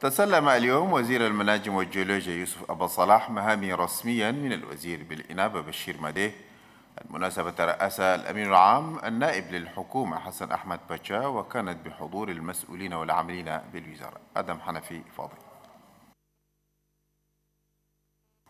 تسلم اليوم وزير المناجم والجيولوجيا يوسف أبا صلاح مهامه رسميا من الوزير بالإنابة بشير مديه المناسبة رأس الأمين العام النائب للحكومة حسن أحمد بشا وكانت بحضور المسؤولين والعاملين بالوزارة أدم حنفي فاضل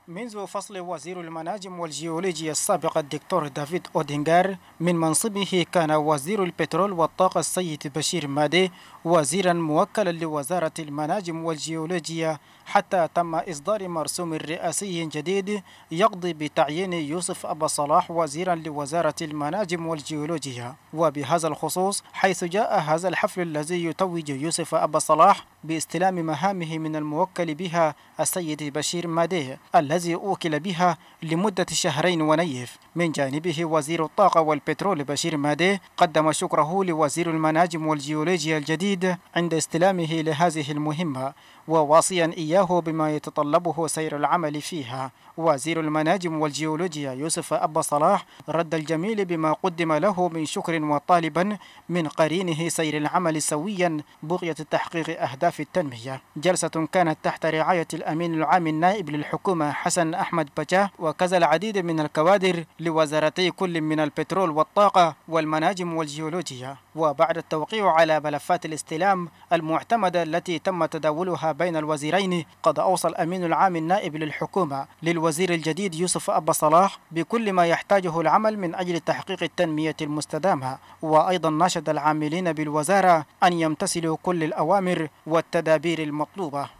منذ فصل وزير المناجم والجيولوجيا السابق الدكتور دافيد أودينغار من منصبه كان وزير البترول والطاقة السيد بشير مادي وزيرا موكلا لوزارة المناجم والجيولوجيا حتى تم إصدار مرسوم رئاسي جديد يقضي بتعيين يوسف أبا صلاح وزيرا لوزارة المناجم والجيولوجيا وبهذا الخصوص حيث جاء هذا الحفل الذي يتوج يوسف أبا صلاح باستلام مهامه من الموكل بها السيد بشير ماديه الذي أوكل بها لمدة شهرين ونيف من جانبه وزير الطاقة والبترول بشير ماديه قدم شكره لوزير المناجم والجيولوجيا الجديد عند استلامه لهذه المهمة وواصيا إياه بما يتطلبه سير العمل فيها وزير المناجم والجيولوجيا يوسف أبا صلاح رد الجميل بما قدم له من شكر وطالبا من قرينه سير العمل سويا بغية تحقيق أهداف في التنمية جلسة كانت تحت رعاية الأمين العام النائب للحكومة حسن أحمد بجا وكذا العديد من الكوادر لوزارتي كل من البترول والطاقة والمناجم والجيولوجيا وبعد التوقيع على ملفات الاستلام المعتمدة التي تم تداولها بين الوزيرين قد أوصى الأمين العام النائب للحكومة للوزير الجديد يوسف أبا صلاح بكل ما يحتاجه العمل من أجل تحقيق التنمية المستدامة وأيضا ناشد العاملين بالوزارة أن يمتثلوا كل الأوامر والتدابير المطلوبة